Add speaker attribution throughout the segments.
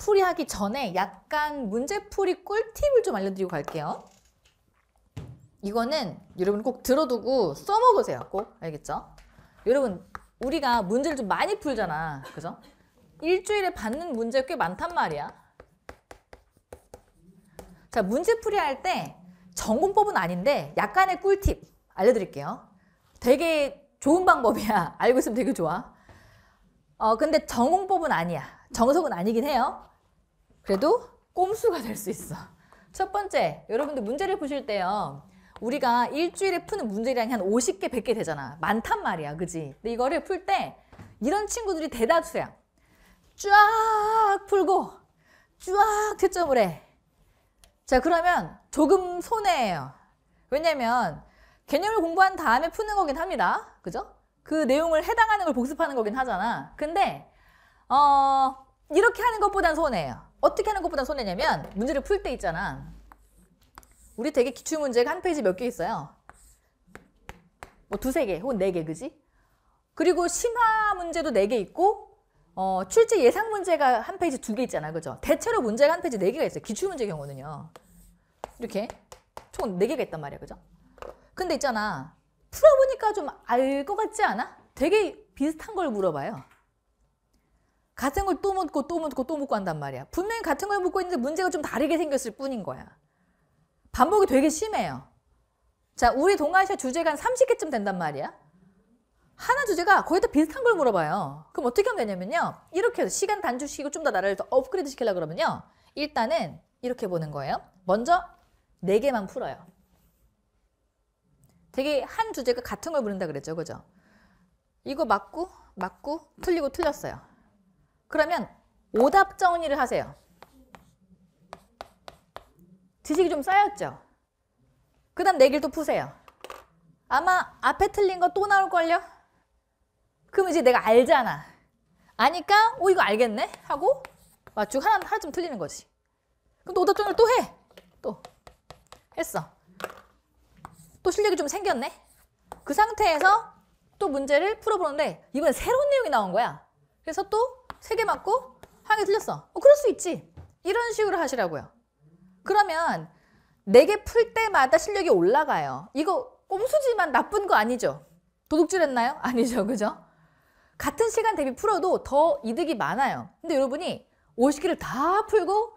Speaker 1: 풀이 하기 전에 약간 문제풀이 꿀팁을 좀 알려드리고 갈게요. 이거는 여러분 꼭 들어두고 써먹으세요. 꼭 알겠죠? 여러분 우리가 문제를 좀 많이 풀잖아. 그죠? 일주일에 받는 문제 꽤 많단 말이야. 자 문제풀이 할때 전공법은 아닌데 약간의 꿀팁 알려드릴게요. 되게 좋은 방법이야. 알고 있으면 되게 좋아. 어 근데 전공법은 아니야. 정석은 아니긴 해요. 그래도 꼼수가 될 수 있어. 첫 번째, 여러분들 문제를 보실 때요. 우리가 일주일에 푸는 문제량이 한 50개, 100개 되잖아. 많단 말이야. 그지? 근데 이거를 풀 때 이런 친구들이 대다수야. 쫙 풀고 쫙 채점을 해. 자, 그러면 조금 손해예요. 왜냐면 개념을 공부한 다음에 푸는 거긴 합니다. 그죠? 그 내용을 해당하는 걸 복습하는 거긴 하잖아. 근데 어 이렇게 하는 것보단 손해예요. 어떻게 하는 것보단 손해냐면 문제를 풀 때 있잖아. 우리 되게 기출문제가 한 페이지 몇 개 있어요. 뭐 두세 개 혹은 네 개 그지? 그리고 심화 문제도 네 개 있고 어, 출제 예상 문제가 한 페이지 두 개 있잖아. 그죠? 대체로 문제가 한 페이지 네 개가 있어요. 기출 문제 경우는요. 이렇게 총 네 개가 있단 말이야. 그죠? 근데 있잖아. 풀어보니까 좀 알 것 같지 않아? 되게 비슷한 걸 물어봐요. 같은 걸 또 묻고 또 묻고 또 묻고 한단 말이야. 분명히 같은 걸 묻고 있는데 문제가 좀 다르게 생겼을 뿐인 거야. 반복이 되게 심해요. 자, 우리 동아시아 주제가 한 30개쯤 된단 말이야. 하나 주제가 거의 다 비슷한 걸 물어봐요. 그럼 어떻게 하면 되냐면요. 이렇게 해서 시간 단축시키고 좀 더 나를 더 업그레이드 시키려 그러면요. 일단은 이렇게 보는 거예요. 먼저 4개만 풀어요. 되게 한 주제가 같은 걸 물은다 그랬죠. 그죠? 이거 맞고 맞고 틀리고 틀렸어요. 그러면 오답 정리를 하세요. 지식이 좀 쌓였죠? 그 다음 내길도 네 푸세요. 아마 앞에 틀린 거 또 나올걸요? 그럼 이제 내가 알잖아. 아니까 오 이거 알겠네 하고 맞추고 하나, 하나쯤 틀리는 거지. 그럼 또 오답 정리를 또 해. 또 했어. 또 실력이 좀 생겼네. 그 상태에서 또 문제를 풀어보는데 이번에 새로운 내용이 나온 거야. 그래서 또 세개 맞고 한 개 틀렸어. 어, 그럴 수 있지. 이런 식으로 하시라고요. 그러면 네 개 풀 때마다 실력이 올라가요. 이거 꼼수지만 나쁜 거 아니죠? 도둑질 했나요? 아니죠. 그죠? 같은 시간 대비 풀어도 더 이득이 많아요. 근데 여러분이 50개를 다 풀고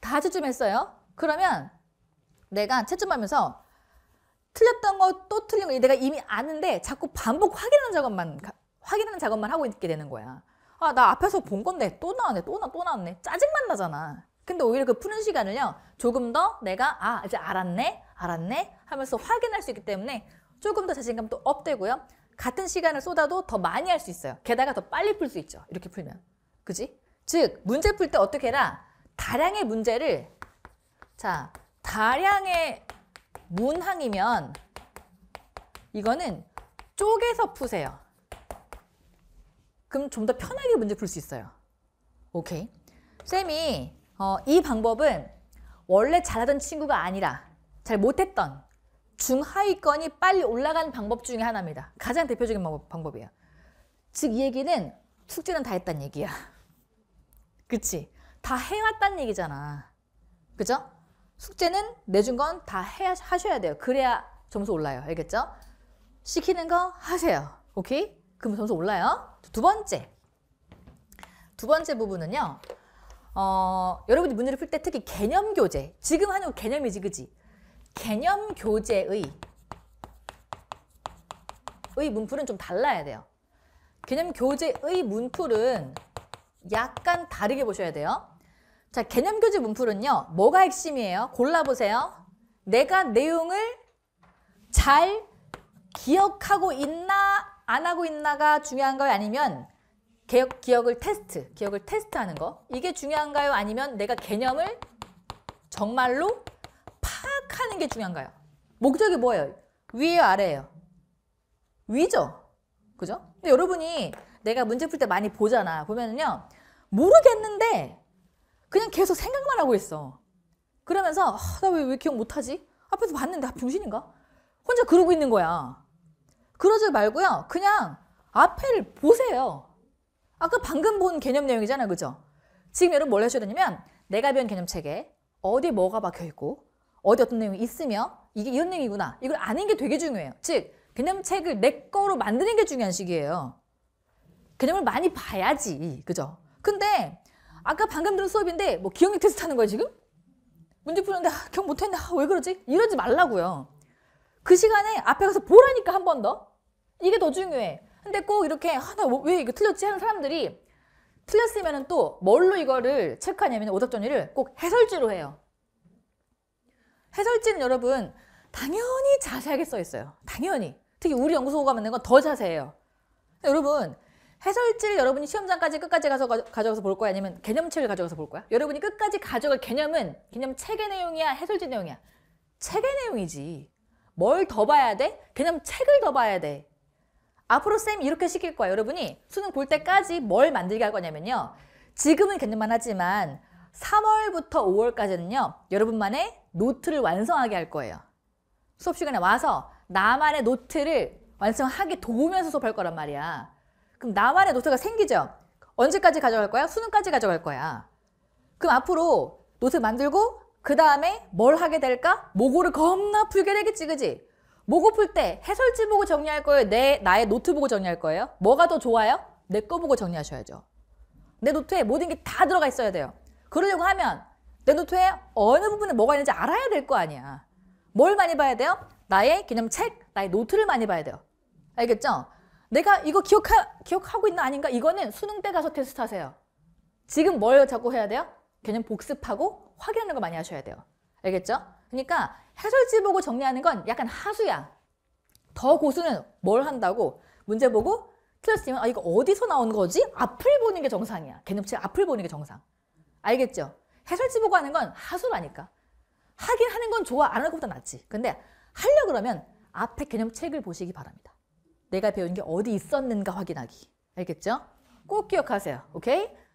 Speaker 1: 다 채점했어요. 그러면 내가 채점하면서 틀렸던 거 또 틀린 거 내가 이미 아는데 자꾸 반복 확인하는 작업만 확인하는 작업만 하고 있게 되는 거야. 아, 나 앞에서 본 건데 또 나왔네, 또 나, 또 나왔네. 짜증만 나잖아. 근데 오히려 그 푸는 시간을요, 조금 더 내가, 아, 이제 알았네, 알았네 하면서 확인할 수 있기 때문에 조금 더 자신감도 업되고요. 같은 시간을 쏟아도 더 많이 할 수 있어요. 게다가 더 빨리 풀 수 있죠. 이렇게 풀면. 그지? 즉, 문제 풀 때 어떻게 해라? 다량의 문제를, 자, 다량의 문항이면 이거는 쪼개서 푸세요. 그럼 좀 더 편하게 문제 풀 수 있어요. 오케이. 쌤이 어, 이 방법은 원래 잘하던 친구가 아니라 잘 못했던 중하위권이 빨리 올라가는 방법 중에 하나입니다. 가장 대표적인 방법, 이에요 즉 이 얘기는 숙제는 다 했단 얘기야. 그치? 다해왔다는 얘기잖아. 그죠? 숙제는 내준 건 다 하셔야 돼요. 그래야 점수 올라요. 알겠죠? 시키는 거 하세요. 오케이? 그럼 점수 올라요. 두 번째. 두 번째 부분은요. 어, 여러분이 문제를 풀 때 특히 개념 교재. 지금 하는 거 개념이지, 그지? 개념 교재의 의 문풀은 좀 달라야 돼요. 개념 교재의 문풀은 약간 다르게 보셔야 돼요. 자, 개념 교재 문풀은요. 뭐가 핵심이에요? 골라보세요. 내가 내용을 잘 기억하고 있나 안 하고 있나가 중요한가요? 아니면 개혁, 기억을 테스트, 기억을 테스트하는 거 이게 중요한가요? 아니면 내가 개념을 정말로 파악하는 게 중요한가요? 목적이 뭐예요? 위예요? 아래예요? 위죠? 그죠? 근데 여러분이 내가 문제 풀 때 많이 보잖아. 보면은요. 모르겠는데 그냥 계속 생각만 하고 있어. 그러면서 아, 나왜 왜 기억 못하지? 앞에서 봤는데 아, 병신인가? 혼자 그러고 있는 거야. 그러지 말고요. 그냥 앞을 보세요. 아까 그 방금 본 개념 내용이잖아요. 그죠? 지금 여러분 뭘 하셔야 되냐면 내가 배운 개념책에 어디 뭐가 박혀있고 어디 어떤 내용이 있으며 이게 이런 내용이구나. 이걸 아는 게 되게 중요해요. 즉 개념책을 내 거로 만드는 게 중요한 시기예요. 개념을 많이 봐야지. 그죠? 근데 아까 방금 들은 수업인데 뭐 기억력 테스트 하는 거예요 지금? 문제 푸는데 아, 기억 못했네. 아, 왜 그러지? 이러지 말라고요. 그 시간에 앞에 가서 보라니까 한 번 더. 이게 더 중요해. 근데 꼭 이렇게 아, 나왜 뭐 이거 틀렸지 하는 사람들이 틀렸으면 또 뭘로 이거를 체크하냐면 오답 전이를꼭 해설지로 해요. 해설지는 여러분 당연히 자세하게 써 있어요. 당연히. 특히 우리 연구소가 만든 건 더 자세해요. 여러분 해설지를 여러분이 시험장까지 끝까지 가서 가져가서 볼 거야? 아니면 개념책을 가져가서 볼 거야? 여러분이 끝까지 가져갈 개념은 개념책의 내용이야? 해설지 내용이야? 책의 내용이지. 뭘 더 봐야 돼? 개념책을 더 봐야 돼. 앞으로 쌤 이렇게 시킬 거야. 여러분이 수능 볼 때까지 뭘 만들게 할 거냐면요. 지금은 견딜만 하지만 3월부터 5월까지는요. 여러분만의 노트를 완성하게 할 거예요. 수업 시간에 와서 나만의 노트를 완성하게 도우면서 수업할 거란 말이야. 그럼 나만의 노트가 생기죠. 언제까지 가져갈 거야? 수능까지 가져갈 거야. 그럼 앞으로 노트 만들고 그 다음에 뭘 하게 될까? 모고를 겁나 풀게 되겠지 그지? 뭐고 풀때 해설지 보고 정리할 거예요? 내 나의 노트 보고 정리할 거예요? 뭐가 더 좋아요? 내 거 보고 정리하셔야죠. 내 노트에 모든 게 다 들어가 있어야 돼요. 그러려고 하면 내 노트에 어느 부분에 뭐가 있는지 알아야 될 거 아니야. 뭘 많이 봐야 돼요? 나의 개념책, 나의 노트를 많이 봐야 돼요. 알겠죠? 내가 이거 기억하, 기억하고 있는 아닌가? 이거는 수능 때 가서 테스트 하세요. 지금 뭘 자꾸 해야 돼요? 개념 복습하고 확인하는 거 많이 하셔야 돼요. 알겠죠? 그러니까 해설지 보고 정리하는 건 약간 하수야. 더 고수는 뭘 한다고 문제 보고 틀렸으면 아 이거 어디서 나온 거지? 앞을 보는 게 정상이야. 개념치 앞을 보는 게 정상. 알겠죠? 해설지 보고 하는 건 하수라니까. 하긴 하는 건 좋아 안 하는 것보다 낫지. 근데 하려 그러면 앞에 개념책을 보시기 바랍니다. 내가 배운 게 어디 있었는가 확인하기. 알겠죠? 꼭 기억하세요. 오케이?